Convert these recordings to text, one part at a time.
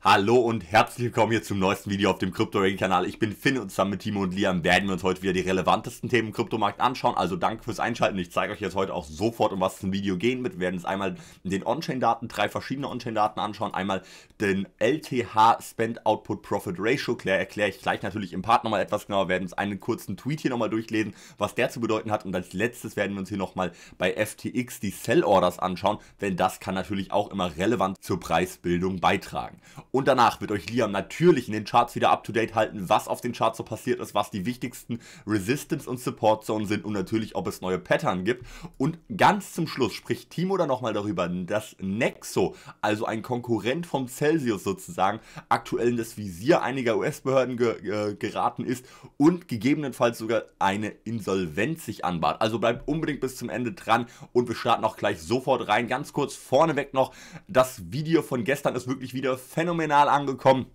Hallo und herzlich willkommen hier zum neuesten Video auf dem Crypto Kanal. Ich bin Finn und zusammen mit Timo und Liam werden wir uns heute wieder die relevantesten Themen im Kryptomarkt anschauen. Also danke fürs Einschalten. Ich zeige euch jetzt heute auch sofort, um was es im Video gehen wird. Wir werden uns einmal den On-Chain-Daten, drei verschiedene On-Chain-Daten anschauen. Einmal den LTH Spend Output Profit Ratio, erkläre ich gleich natürlich im Part nochmal etwas genauer. Wir werden uns einen kurzen Tweet hier nochmal durchlesen, was der zu bedeuten hat. Und als letztes werden wir uns hier nochmal bei FTX die Sell Orders anschauen, denn das kann natürlich auch immer relevant zur Preisbildung beitragen. Und danach wird euch Liam natürlich in den Charts wieder up to date halten, was auf den Charts so passiert ist, was die wichtigsten Resistance und Support Zonen sind und natürlich, ob es neue Pattern gibt. Und ganz zum Schluss spricht Timo dann nochmal darüber, dass Nexo, also ein Konkurrent vom Celsius sozusagen, aktuell in das Visier einiger US-Behörden ge äh, geraten ist und gegebenenfalls sogar eine Insolvenz sich anbahnt. Also bleibt unbedingt bis zum Ende dran und wir starten auch gleich sofort rein. Ganz kurz vorneweg noch, das Video von gestern ist wirklich wieder phänomenal phänomenal angekommen.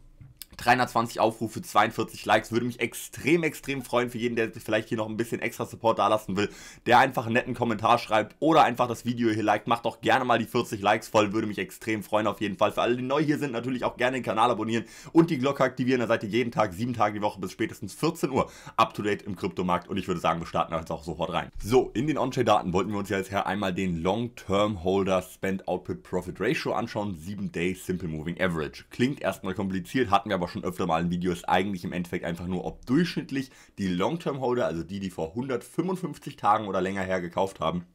320 Aufrufe, 42 Likes. Würde mich extrem, extrem freuen für jeden, der vielleicht hier noch ein bisschen extra Support dalassen will, der einfach einen netten Kommentar schreibt oder einfach das Video hier liked. Macht doch gerne mal die 40 Likes voll, würde mich extrem freuen auf jeden Fall. Für alle, die neu hier sind, natürlich auch gerne den Kanal abonnieren und die Glocke aktivieren. Da seid ihr jeden Tag, sieben Tage die Woche bis spätestens 14 Uhr up to date im Kryptomarkt. Und ich würde sagen, wir starten jetzt auch sofort rein. So, in den On-Chain-Daten wollten wir uns ja jetzt her einmal den Long-Term-Holder Spend-Output-Profit-Ratio anschauen. 7-Day Simple Moving Average. Klingt erstmal kompliziert, hatten wir aber aber schon öfter mal in Videos, eigentlich im Endeffekt einfach nur, ob durchschnittlich die Long-Term-Holder, also die, die vor 155 Tagen oder länger her gekauft haben,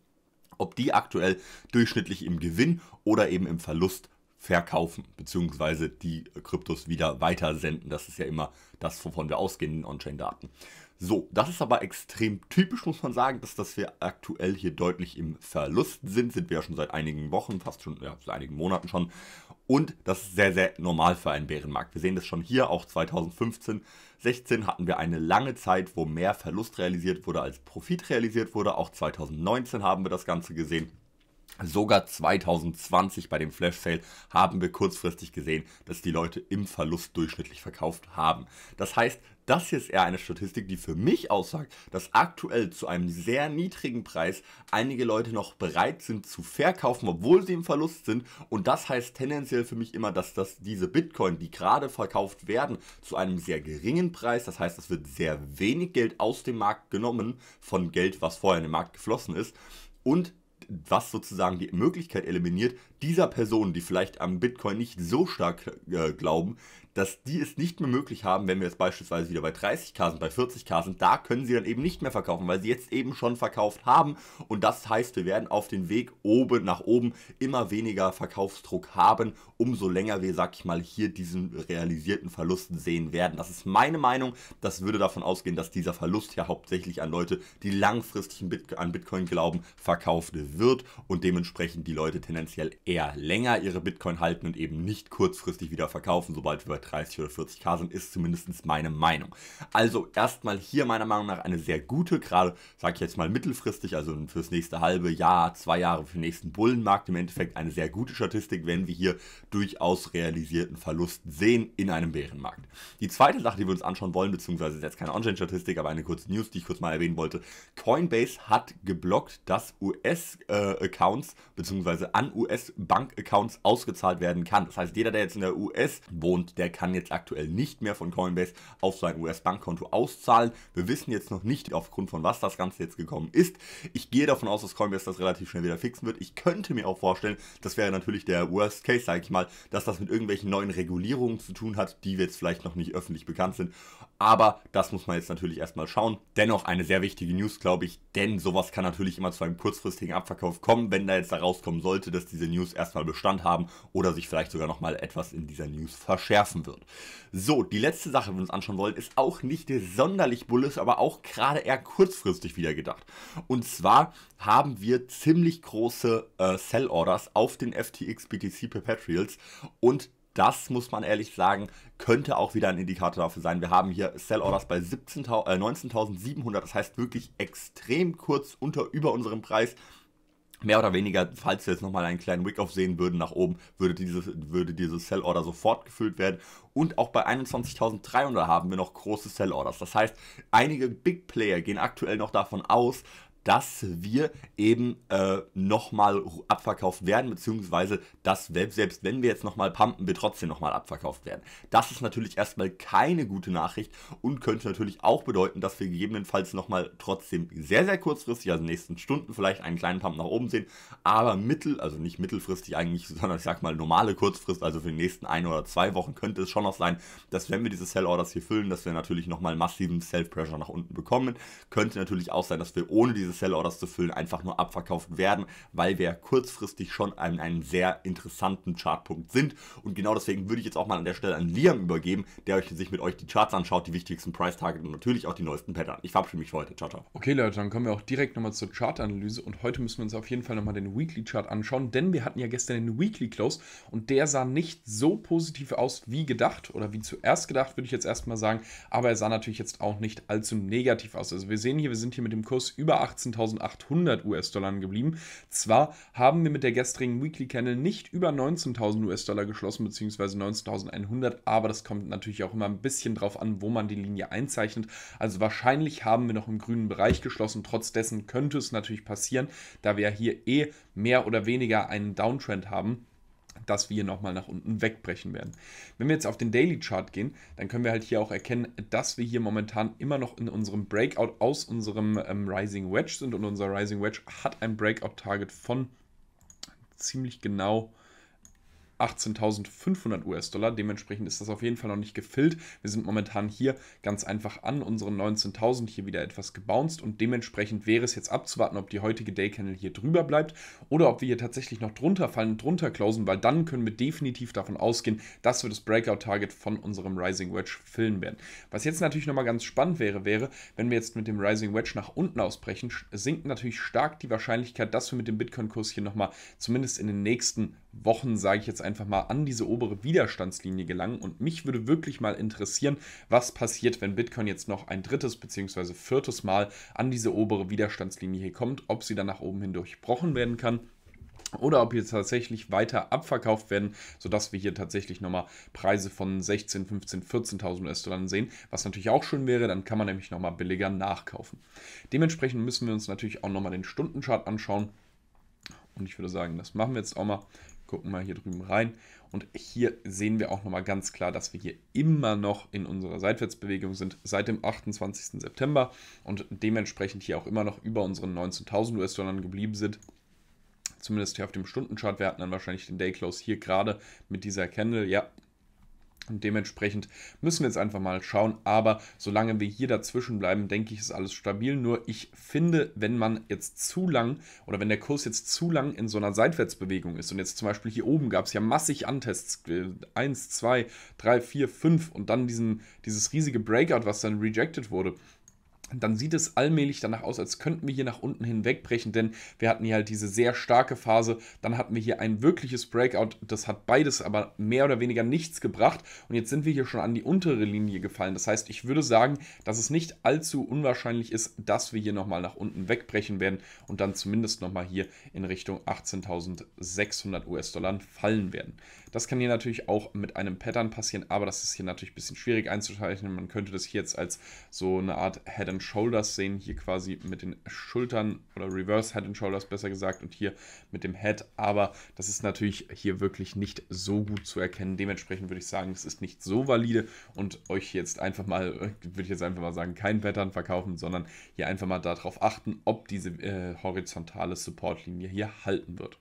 ob die aktuell durchschnittlich im Gewinn oder eben im Verlust verkaufen, beziehungsweise die Kryptos wieder weitersenden. Das ist ja immer das, wovon wir ausgehen, den On-Chain-Daten. So, das ist aber extrem typisch, muss man sagen, dass, dass wir aktuell hier deutlich im Verlust sind. Sind wir ja schon seit einigen Wochen, fast schon, ja, seit einigen Monaten schon. Und das ist sehr, sehr normal für einen Bärenmarkt. Wir sehen das schon hier, auch 2015, 16 hatten wir eine lange Zeit, wo mehr Verlust realisiert wurde, als Profit realisiert wurde. Auch 2019 haben wir das Ganze gesehen. Sogar 2020 bei dem Flash Sale haben wir kurzfristig gesehen, dass die Leute im Verlust durchschnittlich verkauft haben. Das heißt, das hier ist eher eine Statistik, die für mich aussagt, dass aktuell zu einem sehr niedrigen Preis einige Leute noch bereit sind zu verkaufen, obwohl sie im Verlust sind. Und das heißt tendenziell für mich immer, dass das, diese Bitcoin, die gerade verkauft werden, zu einem sehr geringen Preis, das heißt, es wird sehr wenig Geld aus dem Markt genommen von Geld, was vorher in den Markt geflossen ist. Und was sozusagen die Möglichkeit eliminiert, dieser Person, die vielleicht am Bitcoin nicht so stark äh, glauben, dass die es nicht mehr möglich haben, wenn wir jetzt beispielsweise wieder bei 30k sind, bei 40k sind, da können sie dann eben nicht mehr verkaufen, weil sie jetzt eben schon verkauft haben. Und das heißt, wir werden auf dem Weg oben nach oben immer weniger Verkaufsdruck haben, umso länger wir, sag ich mal, hier diesen realisierten Verlust sehen werden. Das ist meine Meinung. Das würde davon ausgehen, dass dieser Verlust ja hauptsächlich an Leute, die langfristig an Bitcoin glauben, verkauft wird und dementsprechend die Leute tendenziell eher länger ihre Bitcoin halten und eben nicht kurzfristig wieder verkaufen, sobald wir bei 30 oder 40k sind, ist zumindest meine Meinung. Also erstmal hier meiner Meinung nach eine sehr gute, gerade sage ich jetzt mal mittelfristig, also fürs nächste halbe Jahr, zwei Jahre für den nächsten Bullenmarkt im Endeffekt eine sehr gute Statistik, wenn wir hier durchaus realisierten Verlust sehen in einem Bärenmarkt. Die zweite Sache, die wir uns anschauen wollen, beziehungsweise ist jetzt keine on chain statistik aber eine kurze News, die ich kurz mal erwähnen wollte. Coinbase hat geblockt, dass US-Accounts äh, beziehungsweise an US-Bank-Accounts ausgezahlt werden kann. Das heißt, jeder, der jetzt in der US wohnt, der kann jetzt aktuell nicht mehr von Coinbase auf sein US-Bankkonto auszahlen. Wir wissen jetzt noch nicht, aufgrund von was das Ganze jetzt gekommen ist. Ich gehe davon aus, dass Coinbase das relativ schnell wieder fixen wird. Ich könnte mir auch vorstellen, das wäre natürlich der Worst Case, sage ich mal, dass das mit irgendwelchen neuen Regulierungen zu tun hat, die jetzt vielleicht noch nicht öffentlich bekannt sind. Aber das muss man jetzt natürlich erstmal schauen. Dennoch eine sehr wichtige News, glaube ich, denn sowas kann natürlich immer zu einem kurzfristigen Abverkauf kommen, wenn da jetzt da rauskommen sollte, dass diese News erstmal Bestand haben oder sich vielleicht sogar nochmal etwas in dieser News verschärfen wird. So, die letzte Sache, die wir uns anschauen wollen, ist auch nicht sonderlich bullish, aber auch gerade eher kurzfristig wieder gedacht. Und zwar haben wir ziemlich große äh, Sell-Orders auf den FTX BTC Perpetuals und das muss man ehrlich sagen, könnte auch wieder ein Indikator dafür sein. Wir haben hier Sell-Orders bei äh, 19.700, das heißt wirklich extrem kurz unter über unserem Preis mehr oder weniger, falls wir jetzt nochmal einen kleinen Wick-Off sehen würden nach oben, würde dieses, würde diese Sell-Order sofort gefüllt werden. Und auch bei 21.300 haben wir noch große Sell-Orders. Das heißt, einige Big Player gehen aktuell noch davon aus, dass wir eben äh, nochmal abverkauft werden, beziehungsweise dass selbst wenn wir jetzt nochmal pumpen, wir trotzdem nochmal abverkauft werden. Das ist natürlich erstmal keine gute Nachricht und könnte natürlich auch bedeuten, dass wir gegebenenfalls nochmal trotzdem sehr, sehr kurzfristig, also in den nächsten Stunden vielleicht einen kleinen Pump nach oben sehen, aber mittel, also nicht mittelfristig eigentlich, sondern ich sag mal normale Kurzfrist, also für die nächsten ein oder zwei Wochen könnte es schon noch sein, dass wenn wir diese Sell-Orders hier füllen, dass wir natürlich nochmal massiven Self-Pressure nach unten bekommen. Könnte natürlich auch sein, dass wir ohne dieses Sell-Orders zu füllen, einfach nur abverkauft werden, weil wir kurzfristig schon an einem sehr interessanten Chartpunkt sind. Und genau deswegen würde ich jetzt auch mal an der Stelle an Liam übergeben, der euch, sich mit euch die Charts anschaut, die wichtigsten Price-Target und natürlich auch die neuesten Pattern. Ich verabschiede mich für heute. Ciao, ciao. Okay, Leute, dann kommen wir auch direkt nochmal zur Chart-Analyse. Und heute müssen wir uns auf jeden Fall nochmal den Weekly-Chart anschauen, denn wir hatten ja gestern den Weekly-Close und der sah nicht so positiv aus wie gedacht oder wie zuerst gedacht, würde ich jetzt erstmal sagen. Aber er sah natürlich jetzt auch nicht allzu negativ aus. Also wir sehen hier, wir sind hier mit dem Kurs über 80. 18.800 US-Dollar geblieben. Zwar haben wir mit der gestrigen Weekly Candle nicht über 19.000 US-Dollar geschlossen, beziehungsweise 19.100, aber das kommt natürlich auch immer ein bisschen drauf an, wo man die Linie einzeichnet. Also wahrscheinlich haben wir noch im grünen Bereich geschlossen. Trotz dessen könnte es natürlich passieren, da wir hier eh mehr oder weniger einen Downtrend haben dass wir nochmal nach unten wegbrechen werden. Wenn wir jetzt auf den Daily Chart gehen, dann können wir halt hier auch erkennen, dass wir hier momentan immer noch in unserem Breakout aus unserem ähm, Rising Wedge sind und unser Rising Wedge hat ein Breakout-Target von ziemlich genau 18.500 US-Dollar. Dementsprechend ist das auf jeden Fall noch nicht gefüllt. Wir sind momentan hier ganz einfach an unseren 19.000 hier wieder etwas gebounced und dementsprechend wäre es jetzt abzuwarten, ob die heutige Day Candle hier drüber bleibt oder ob wir hier tatsächlich noch drunter fallen drunter closen, weil dann können wir definitiv davon ausgehen, dass wir das Breakout-Target von unserem Rising Wedge füllen werden. Was jetzt natürlich nochmal ganz spannend wäre, wäre, wenn wir jetzt mit dem Rising Wedge nach unten ausbrechen, sinkt natürlich stark die Wahrscheinlichkeit, dass wir mit dem Bitcoin-Kurs hier nochmal zumindest in den nächsten Wochen, sage ich jetzt einfach mal, an diese obere Widerstandslinie gelangen. Und mich würde wirklich mal interessieren, was passiert, wenn Bitcoin jetzt noch ein drittes bzw. viertes Mal an diese obere Widerstandslinie hier kommt, ob sie dann nach oben hin durchbrochen werden kann oder ob hier tatsächlich weiter abverkauft werden, sodass wir hier tatsächlich nochmal Preise von 16, 15, 14.000 US-Dollar sehen, was natürlich auch schön wäre, dann kann man nämlich nochmal billiger nachkaufen. Dementsprechend müssen wir uns natürlich auch nochmal den Stundenchart anschauen und ich würde sagen, das machen wir jetzt auch mal gucken mal hier drüben rein. Und hier sehen wir auch nochmal ganz klar, dass wir hier immer noch in unserer Seitwärtsbewegung sind seit dem 28. September und dementsprechend hier auch immer noch über unseren 19.000 US-Dollar geblieben sind. Zumindest hier auf dem Stundenchart. Wir hatten dann wahrscheinlich den Dayclose hier gerade mit dieser Candle. Ja, und dementsprechend müssen wir jetzt einfach mal schauen. Aber solange wir hier dazwischen bleiben, denke ich, ist alles stabil. Nur ich finde, wenn man jetzt zu lang oder wenn der Kurs jetzt zu lang in so einer Seitwärtsbewegung ist und jetzt zum Beispiel hier oben gab es ja massig Antests, 1, 2, 3, 4, 5 und dann diesen, dieses riesige Breakout, was dann rejected wurde dann sieht es allmählich danach aus, als könnten wir hier nach unten hin wegbrechen, denn wir hatten hier halt diese sehr starke Phase, dann hatten wir hier ein wirkliches Breakout, das hat beides aber mehr oder weniger nichts gebracht und jetzt sind wir hier schon an die untere Linie gefallen. Das heißt, ich würde sagen, dass es nicht allzu unwahrscheinlich ist, dass wir hier nochmal nach unten wegbrechen werden und dann zumindest nochmal hier in Richtung 18.600 US-Dollar fallen werden. Das kann hier natürlich auch mit einem Pattern passieren, aber das ist hier natürlich ein bisschen schwierig einzuzeichnen. Man könnte das hier jetzt als so eine Art Head and Shoulders sehen, hier quasi mit den Schultern oder Reverse Head and Shoulders besser gesagt und hier mit dem Head, aber das ist natürlich hier wirklich nicht so gut zu erkennen. Dementsprechend würde ich sagen, es ist nicht so valide und euch jetzt einfach mal, würde ich jetzt einfach mal sagen, kein Pattern verkaufen, sondern hier einfach mal darauf achten, ob diese äh, horizontale Supportlinie hier halten wird.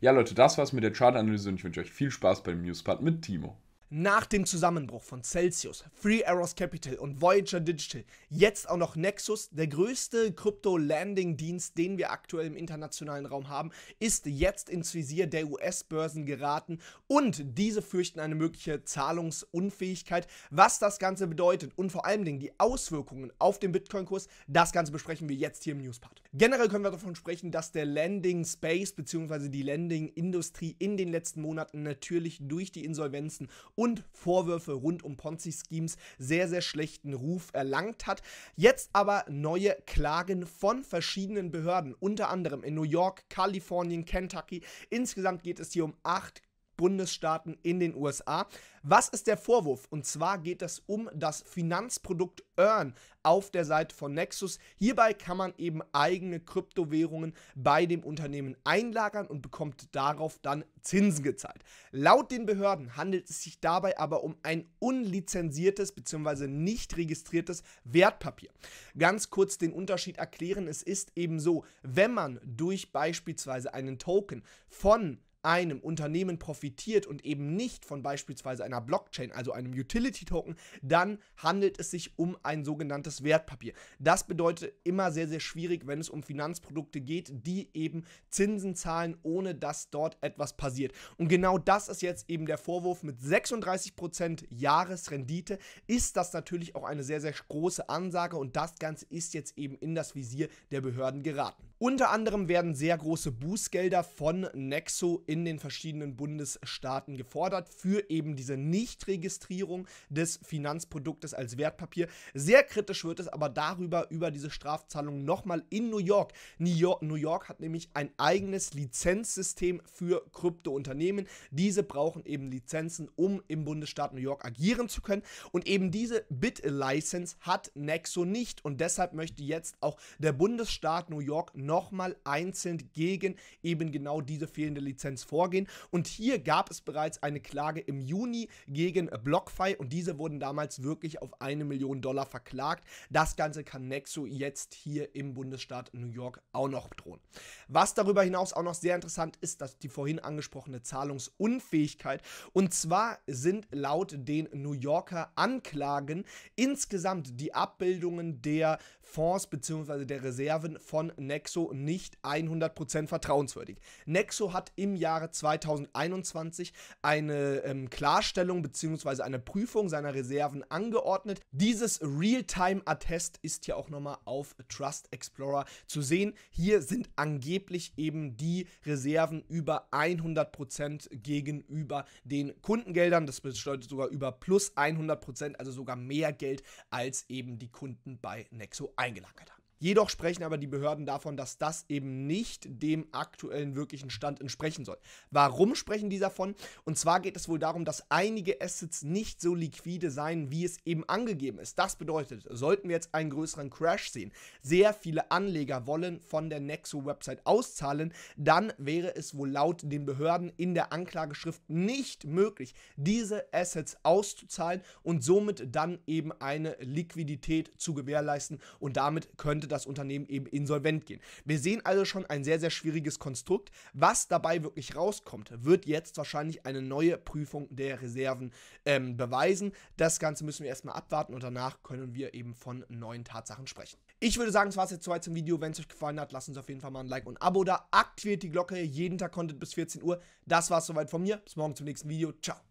Ja, Leute, das war's mit der Chart-Analyse und ich wünsche euch viel Spaß beim Newspart mit Timo nach dem Zusammenbruch von Celsius, Free Arrows Capital und Voyager Digital jetzt auch noch Nexus, der größte krypto landing dienst den wir aktuell im internationalen Raum haben, ist jetzt ins Visier der US-Börsen geraten und diese fürchten eine mögliche Zahlungsunfähigkeit. Was das Ganze bedeutet und vor allen Dingen die Auswirkungen auf den Bitcoin-Kurs, das Ganze besprechen wir jetzt hier im Newspart. Generell können wir davon sprechen, dass der Landing-Space bzw. die Landing-Industrie in den letzten Monaten natürlich durch die Insolvenzen und Vorwürfe rund um Ponzi-Schemes sehr, sehr schlechten Ruf erlangt hat. Jetzt aber neue Klagen von verschiedenen Behörden, unter anderem in New York, Kalifornien, Kentucky. Insgesamt geht es hier um acht Bundesstaaten in den USA. Was ist der Vorwurf? Und zwar geht es um das Finanzprodukt Earn auf der Seite von Nexus. Hierbei kann man eben eigene Kryptowährungen bei dem Unternehmen einlagern und bekommt darauf dann Zinsen gezahlt. Laut den Behörden handelt es sich dabei aber um ein unlizenziertes bzw. nicht registriertes Wertpapier. Ganz kurz den Unterschied erklären. Es ist eben so, wenn man durch beispielsweise einen Token von einem Unternehmen profitiert und eben nicht von beispielsweise einer Blockchain, also einem Utility-Token, dann handelt es sich um ein sogenanntes Wertpapier. Das bedeutet immer sehr, sehr schwierig, wenn es um Finanzprodukte geht, die eben Zinsen zahlen, ohne dass dort etwas passiert. Und genau das ist jetzt eben der Vorwurf mit 36% Jahresrendite, ist das natürlich auch eine sehr, sehr große Ansage und das Ganze ist jetzt eben in das Visier der Behörden geraten. Unter anderem werden sehr große Bußgelder von Nexo in den verschiedenen Bundesstaaten gefordert für eben diese Nichtregistrierung des Finanzproduktes als Wertpapier. Sehr kritisch wird es aber darüber, über diese Strafzahlung nochmal in New York. New York. New York hat nämlich ein eigenes Lizenzsystem für Kryptounternehmen. Diese brauchen eben Lizenzen, um im Bundesstaat New York agieren zu können. Und eben diese Bit-License hat Nexo nicht. Und deshalb möchte jetzt auch der Bundesstaat New York nochmal einzeln gegen eben genau diese fehlende Lizenz vorgehen. Und hier gab es bereits eine Klage im Juni gegen BlockFi und diese wurden damals wirklich auf eine Million Dollar verklagt. Das Ganze kann Nexo jetzt hier im Bundesstaat New York auch noch drohen. Was darüber hinaus auch noch sehr interessant ist, dass die vorhin angesprochene Zahlungsunfähigkeit und zwar sind laut den New Yorker Anklagen insgesamt die Abbildungen der Fonds bzw. der Reserven von Nexo nicht 100% vertrauenswürdig. Nexo hat im Jahre 2021 eine ähm, Klarstellung bzw. eine Prüfung seiner Reserven angeordnet. Dieses realtime attest ist hier auch nochmal auf Trust Explorer zu sehen. Hier sind angeblich eben die Reserven über 100% gegenüber den Kundengeldern. Das bedeutet sogar über plus 100%, also sogar mehr Geld als eben die Kunden bei Nexo eingelagert Jedoch sprechen aber die Behörden davon, dass das eben nicht dem aktuellen wirklichen Stand entsprechen soll. Warum sprechen die davon? Und zwar geht es wohl darum, dass einige Assets nicht so liquide seien, wie es eben angegeben ist. Das bedeutet, sollten wir jetzt einen größeren Crash sehen, sehr viele Anleger wollen von der Nexo-Website auszahlen, dann wäre es wohl laut den Behörden in der Anklageschrift nicht möglich, diese Assets auszuzahlen und somit dann eben eine Liquidität zu gewährleisten und damit könnte könnte das Unternehmen eben insolvent gehen. Wir sehen also schon ein sehr, sehr schwieriges Konstrukt. Was dabei wirklich rauskommt, wird jetzt wahrscheinlich eine neue Prüfung der Reserven ähm, beweisen. Das Ganze müssen wir erstmal abwarten und danach können wir eben von neuen Tatsachen sprechen. Ich würde sagen, es war es jetzt soweit zum Video. Wenn es euch gefallen hat, lasst uns auf jeden Fall mal ein Like und ein Abo da. Aktiviert die Glocke, jeden Tag Content bis 14 Uhr. Das war es soweit von mir. Bis morgen zum nächsten Video. Ciao.